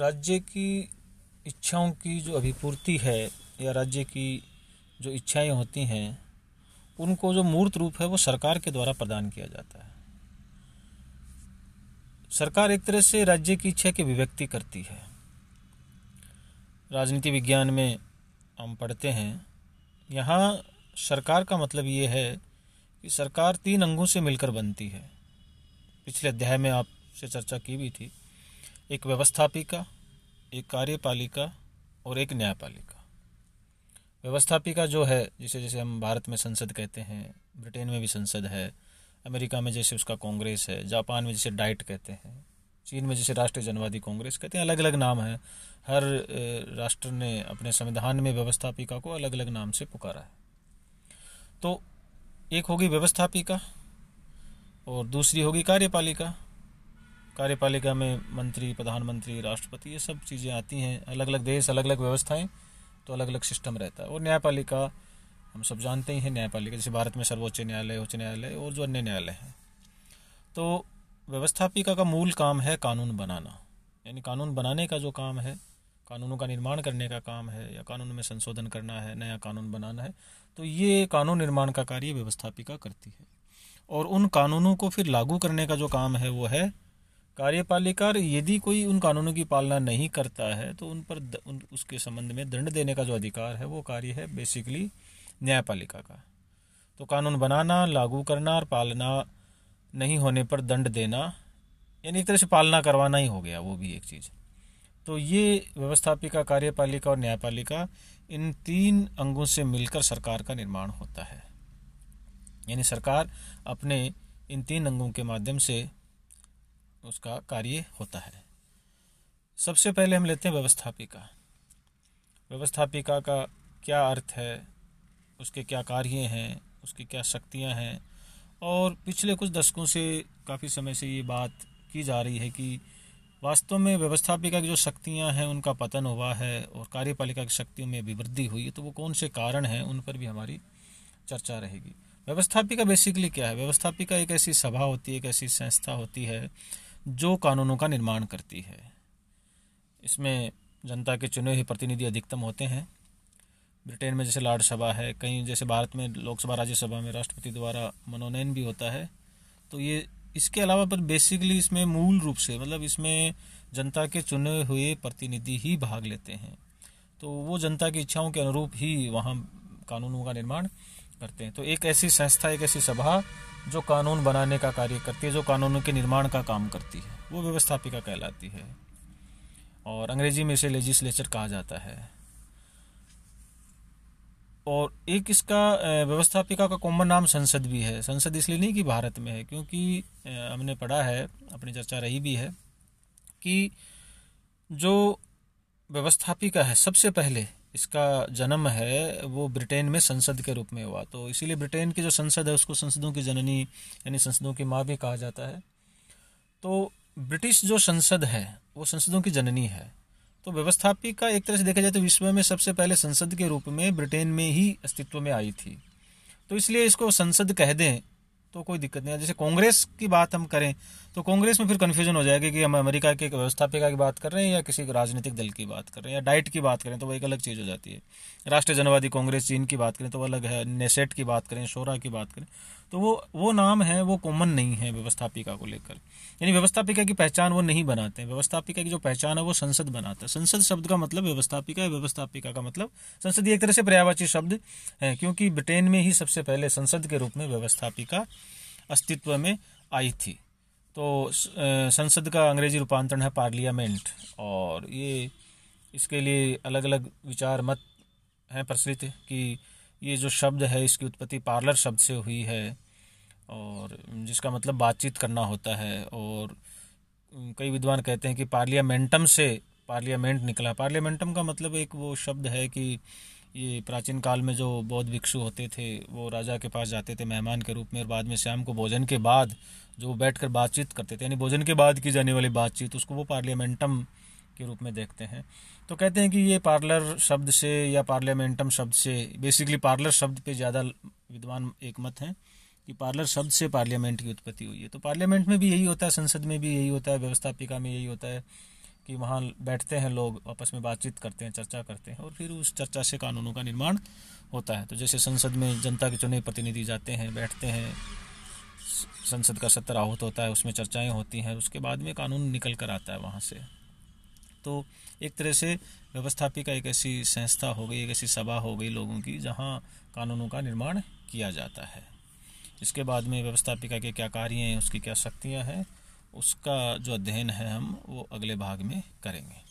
राज्य की इच्छाओं की जो अभिपूर्ति है या राज्य की जो इच्छाएं होती हैं उनको जो मूर्त रूप है वो सरकार के द्वारा प्रदान किया जाता है सरकार एक तरह से राज्य की इच्छा की अभिव्यक्ति करती है राजनीति विज्ञान में हम पढ़ते हैं यहाँ सरकार का मतलब ये है कि सरकार तीन अंगों से मिलकर बनती है पिछले अध्याय में आपसे चर्चा की भी थी एक व्यवस्थापिका एक कार्यपालिका और एक न्यायपालिका व्यवस्थापिका जो है जिसे जैसे हम भारत में संसद कहते हैं ब्रिटेन में भी संसद है अमेरिका में जैसे उसका कांग्रेस है जापान में जैसे डाइट कहते हैं चीन में जैसे राष्ट्रीय जनवादी कांग्रेस कहते हैं अलग अलग नाम है हर राष्ट्र ने अपने संविधान में व्यवस्थापिका को अलग अलग नाम से पुकारा है तो एक होगी व्यवस्थापिका और दूसरी होगी कार्यपालिका कार्यपालिका में मंत्री प्रधानमंत्री राष्ट्रपति ये सब चीज़ें आती हैं अलग अलग देश अलग अलग व्यवस्थाएं तो अलग अलग सिस्टम रहता है और न्यायपालिका हम सब जानते ही हैं न्यायपालिका जैसे भारत में सर्वोच्च न्यायालय उच्च न्यायालय और जो अन्य न्यायालय हैं तो व्यवस्थापिका का मूल काम है कानून बनाना यानी कानून बनाने का जो काम है कानूनों का निर्माण करने का काम है या कानून में संशोधन करना है नया कानून बनाना है तो ये कानून निर्माण का कार्य व्यवस्थापिका करती है और उन कानूनों को फिर लागू करने का जो काम है वो है कार्यपालिका यदि कोई उन कानूनों की पालना नहीं करता है तो उन पर द, उन, उसके संबंध में दंड देने का जो अधिकार है वो कार्य है बेसिकली न्यायपालिका का तो कानून बनाना लागू करना और पालना नहीं होने पर दंड देना यानी एक तरह से पालना करवाना ही हो गया वो भी एक चीज़ तो ये व्यवस्थापिका कार्यपालिका और न्यायपालिका इन तीन अंगों से मिलकर सरकार का निर्माण होता है यानी सरकार अपने इन तीन अंगों के माध्यम से उसका कार्य होता है सबसे पहले हम लेते हैं व्यवस्थापिका व्यवस्थापिका का क्या अर्थ है उसके क्या कार्य हैं उसकी क्या शक्तियां हैं और पिछले कुछ दशकों से काफ़ी समय से ये बात की जा रही है कि वास्तव में व्यवस्थापिका की जो शक्तियां हैं उनका पतन हुआ है और कार्यपालिका की शक्तियों में भी वृद्धि हुई है तो वो कौन से कारण हैं उन पर भी हमारी चर्चा रहेगी व्यवस्थापिका बेसिकली क्या है व्यवस्थापिका एक ऐसी सभा होती है एक ऐसी संस्था होती है जो कानूनों का निर्माण करती है इसमें जनता के चुने हुए प्रतिनिधि अधिकतम होते हैं ब्रिटेन में जैसे लाड सभा है कहीं जैसे भारत में लोकसभा राज्यसभा में राष्ट्रपति द्वारा मनोनयन भी होता है तो ये इसके अलावा पर बेसिकली इसमें मूल रूप से मतलब इसमें जनता के चुने हुए प्रतिनिधि ही भाग लेते हैं तो वो जनता की इच्छाओं के अनुरूप ही वहाँ कानूनों का निर्माण करते हैं तो एक ऐसी संस्था एक ऐसी सभा जो कानून बनाने का कार्य करती है जो कानूनों के निर्माण का काम करती है वो व्यवस्थापिका कहलाती है और अंग्रेजी में इसे लेजिस्लेचर कहा जाता है और एक इसका व्यवस्थापिका का कॉमन नाम संसद भी है संसद इसलिए नहीं कि भारत में है क्योंकि हमने पढ़ा है अपनी चर्चा रही भी है कि जो व्यवस्थापिका है सबसे पहले इसका जन्म है वो ब्रिटेन में संसद के रूप में हुआ तो इसीलिए ब्रिटेन की जो संसद है उसको संसदों की जननी यानी संसदों की माँ भी कहा जाता है तो ब्रिटिश जो संसद है वो संसदों की जननी है तो व्यवस्थापिका एक तरह से देखा जाए तो विश्व में सबसे पहले संसद के रूप में ब्रिटेन में ही अस्तित्व में आई थी तो इसलिए इसको संसद कह दें तो कोई दिक्कत नहीं है जैसे कांग्रेस की बात हम करें तो कांग्रेस में फिर कन्फ्यूजन हो जाएगा कि हम अमेरिका के व्यवस्थापिका की बात कर रहे हैं या किसी राजनीतिक दल की बात कर रहे हैं या डाइट की बात करें तो वो एक अलग चीज़ हो जाती है राष्ट्रीय जनवादी कांग्रेस चीन की बात करें तो वो अलग है नेसेट की बात करें शोरा की बात करें तो वो वो नाम है वो कॉमन नहीं है व्यवस्थापिका को लेकर यानी व्यवस्थापिका की पहचान वो नहीं बनाते हैं व्यवस्थापिका की जो पहचान है वो संसद बनाता है संसद शब्द का मतलब व्यवस्थापिका है व्यवस्थापिका का मतलब संसद एक तरह से पर्यावाची शब्द है क्योंकि ब्रिटेन में ही सबसे पहले संसद के रूप में व्यवस्थापिका अस्तित्व में आई थी तो संसद का अंग्रेजी रूपांतरण है पार्लियामेंट और ये इसके लिए अलग अलग विचार मत हैं प्रचलित कि ये जो शब्द है इसकी उत्पत्ति पार्लर शब्द से हुई है और जिसका मतलब बातचीत करना होता है और कई विद्वान कहते हैं कि पार्लियामेंटम से पार्लियामेंट निकला पार्लियामेंटम का मतलब एक वो शब्द है कि ये प्राचीन काल में जो बौद्ध भिक्षु होते थे वो राजा के पास जाते थे मेहमान के रूप में और बाद में शाम को भोजन के बाद जो बैठ कर बातचीत करते थे यानी भोजन के बाद की जाने वाली बातचीत उसको वो पार्लियामेंटम के रूप में देखते हैं तो कहते हैं कि ये पार्लर शब्द से या पार्लियामेंटम शब्द से बेसिकली पार्लर शब्द पे ज़्यादा विद्वान एक मत हैं कि पार्लर शब्द से पार्लियामेंट की उत्पत्ति हुई है तो पार्लियामेंट में भी यही होता है संसद में भी यही होता है व्यवस्थापिका में यही होता है कि वहाँ बैठते हैं लोग आपस में बातचीत करते हैं चर्चा करते हैं और फिर उस चर्चा से कानूनों का निर्माण होता है तो जैसे संसद में जनता के चुने प्रतिनिधि जाते हैं बैठते हैं संसद का सत्र आहूत होता है उसमें चर्चाएं होती हैं उसके बाद में कानून निकल कर आता है वहाँ से तो एक तरह से व्यवस्थापिका एक ऐसी संस्था हो गई एक ऐसी सभा हो गई लोगों की जहाँ कानूनों का निर्माण किया जाता है इसके बाद में व्यवस्थापिका के क्या कार्य हैं उसकी क्या शक्तियाँ हैं उसका जो अध्ययन है हम वो अगले भाग में करेंगे